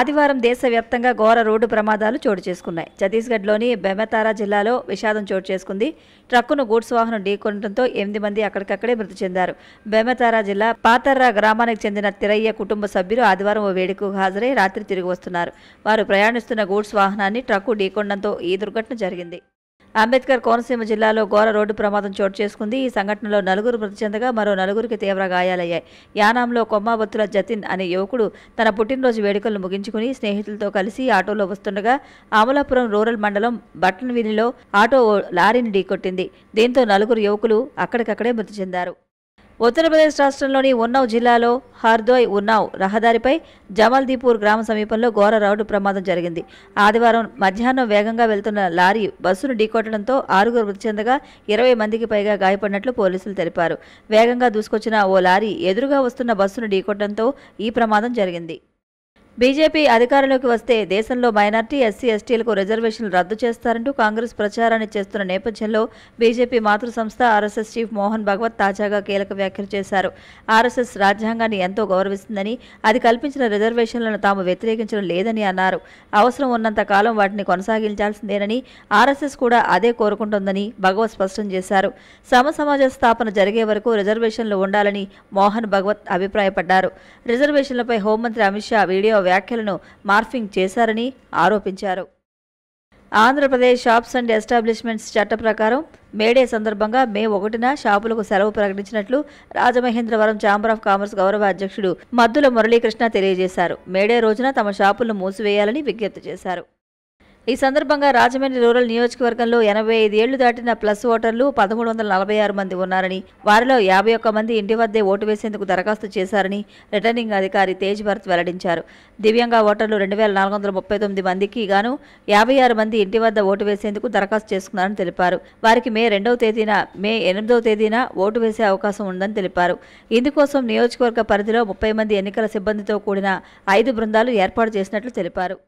ఆదివారం దేశవ్యాప్తంగా ఘోర రోడ్డు ప్రమాదాలు చోటు చేసుకున్నాయి ఛత్తీస్గఢ్లోని బెమతారా జిల్లాలో విషాదం చోటు చేసుకుంది ట్రక్కును గూడ్స్ వాహనం ఢీకొనడంతో ఎనిమిది మంది అక్కడికక్కడే మృతి చెందారు బెమతారా జిల్లా పాతర్రా గ్రామానికి చెందిన తిరయ్య కుటుంబ సభ్యులు ఆదివారం ఓ వేడుకకు హాజరై రాత్రి తిరిగి వస్తున్నారు వారు ప్రయాణిస్తున్న గూడ్స్ వాహనాన్ని ట్రక్కు ఢీకొనడంతో ఈ దుర్ఘటన జరిగింది అంబేద్కర్ కోనసీమ జిల్లాలో ఘోర రోడ్డు ప్రమాదం చోటు చేసుకుంది ఈ సంఘటనలో నలుగురు మృతి చెందగా మరో నలుగురికి తీవ్ర గాయాలయ్యాయి యానాంలో కొమ్మాబత్తుల జతిన్ అనే యువకుడు తన పుట్టినరోజు వేడుకలను ముగించుకుని స్నేహితులతో కలిసి ఆటోలో వస్తుండగా అమలాపురం రూరల్ మండలం బట్టన్ వీధిలో ఆటో లారీని ఢీకొట్టింది దీంతో నలుగురు యువకులు అక్కడికక్కడే మృతి చెందారు ఉత్తరప్రదేశ్ రాష్ట్రంలోని ఉన్నావ్ జిల్లాలో హర్దోయ్ ఉన్నావ్ రహదారిపై జమల్దీపూర్ గ్రామ సమీపంలో ఘోర రోడ్డు ప్రమాదం జరిగింది ఆదివారం మధ్యాహ్నం వేగంగా వెళ్తున్న లారీ బస్సును ఢీకొట్టడంతో ఆరుగురు మృతి చెందగా ఇరవై మందికి పైగా గాయపడినట్లు పోలీసులు తెలిపారు వేగంగా దూసుకొచ్చిన ఓ లారీ ఎదురుగా వస్తున్న బస్సును ఢీకొట్టడంతో ఈ ప్రమాదం జరిగింది బీజేపీ అధికారంలోకి వస్తే దేశంలో మైనార్టీ ఎస్సీ ఎస్టీలకు రిజర్వేషన్లు రద్దు చేస్తారంటూ కాంగ్రెస్ ప్రచారాన్ని చేస్తున్న నేపథ్యంలో బీజేపీ మాతృ సంస్థ ఆర్ఎస్ఎస్ చీఫ్ మోహన్ భగవత్ తాజాగా కీలక వ్యాఖ్యలు చేశారు ఆర్ఎస్ఎస్ రాజ్యాంగాన్ని ఎంతో గౌరవిస్తుందని అది కల్పించిన రిజర్వేషన్లను తాము వ్యతిరేకించడం లేదని అన్నారు అవసరం ఉన్నంత కాలం వాటిని కొనసాగించాల్సిందేనని ఆర్ఎస్ఎస్ కూడా అదే కోరుకుంటోందని భగవత్ స్పష్టం చేశారు సమ సమాజ స్థాపన జరిగే వరకు రిజర్వేషన్లు ఉండాలని మోహన్ భగవత్ అభిప్రాయపడ్డారు రిజర్వేషన్లపై హోంమంత్రి అమిత్ షా వీడియో వ్యాఖ్యలను మార్ఫింగ్ చేశారని ఆరోపించారు ఆంధ్రప్రదేశ్ షాప్స్ అండ్ ఎస్టాబ్లిష్మెంట్స్ చట్ట ప్రకారం మేడే సందర్భంగా మే ఒకటిన షాపులకు సెలవు ప్రకటించినట్లు రాజమహేంద్రవరం ఛాంబర్ ఆఫ్ కామర్స్ గౌరవ అధ్యక్షుడు మద్దుల మురళీకృష్ణ తెలియజేశారు మేడే రోజున తమ షాపులను మూసివేయాలని విజ్ఞప్తి చేశారు ఈ సందర్భంగా రాజమండ్రి రూరల్ నియోజకవర్గంలో ఎనభై ఐదు ఏళ్లు దాటిన ప్లస్ ఓటర్లు పదమూడు వందల నలభై ఆరు మంది ఉన్నారని వారిలో యాభై ఒక్క మంది ఇంటి వద్దే ఓటు వేసేందుకు దరఖాస్తు చేశారని రిటర్నింగ్ అధికారి తేజ్ భరత్ వెల్లడించారు దివ్యాంగ ఓటర్లు రెండు వేల నాలుగు వందల ముప్పై తొమ్మిది మందికి గాను యాభై ఆరు మంది ఇంటి వద్ద ఓటు వేసేందుకు దరఖాస్తు చేసుకున్నారని తెలిపారు వారికి మే రెండవ తేదీన మే ఎనిమిదవ తేదీన ఓటు వేసే అవకాశం ఉందని తెలిపారు ఇందుకోసం నియోజకవర్గ పరిధిలో ముప్పై మంది ఎన్నికల సిబ్బందితో కూడిన ఐదు బృందాలు ఏర్పాటు చేసినట్లు తెలిపారు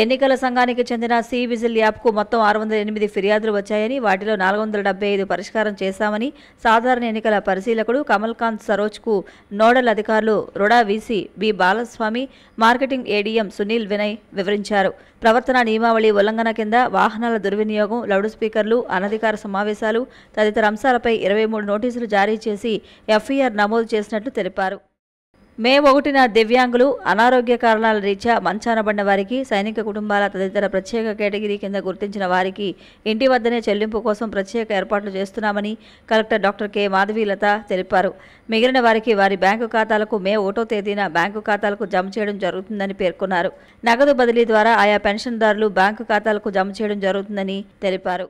ఎన్నికల సంఘానికి చెందిన సి విజిల్ యాప్కు మొత్తం ఆరు వందల ఎనిమిది ఫిర్యాదులు వచ్చాయని వాటిలో నాలుగు వందల డెబ్బై ఐదు పరిష్కారం చేశామని సాధారణ ఎన్నికల పరిశీలకుడు కమల్కాంత్ సరోజ్కు నోడల్ అధికారులు RUDA VC B Balaswamy marketing ADM Sunil Vinay వివరించారు ప్రవర్తన నియమావళి ఉల్లంఘన కింద వాహనాల దుర్వినియోగం లౌడ్ స్పీకర్లు అనధికార సమావేశాలు తదితర అంశాలపై ఇరవై మూడు నోటీసులు జారీ చేసి ఎఫ్ఐఆర్ నమోదు చేసినట్లు తెలిపారు మే ఒకటిన దివ్యాంగులు అనారోగ్య కారణాల రీత్యా మంచానబడిన వారికి సైనిక కుటుంబాల తదితర ప్రత్యేక కేటగిరీ కింద గుర్తించిన వారికి ఇంటి వద్దనే చెల్లింపు కోసం ప్రత్యేక ఏర్పాట్లు చేస్తున్నామని కలెక్టర్ డాక్టర్ కె మాధవీలత తెలిపారు మిగిలిన వారికి వారి బ్యాంకు ఖాతాలకు మే ఒకటో తేదీన బ్యాంకు ఖాతాలకు జమ చేయడం జరుగుతుందని పేర్కొన్నారు నగదు బదిలీ ద్వారా ఆయా పెన్షన్దారులు బ్యాంకు ఖాతాలకు జమ చేయడం జరుగుతుందని తెలిపారు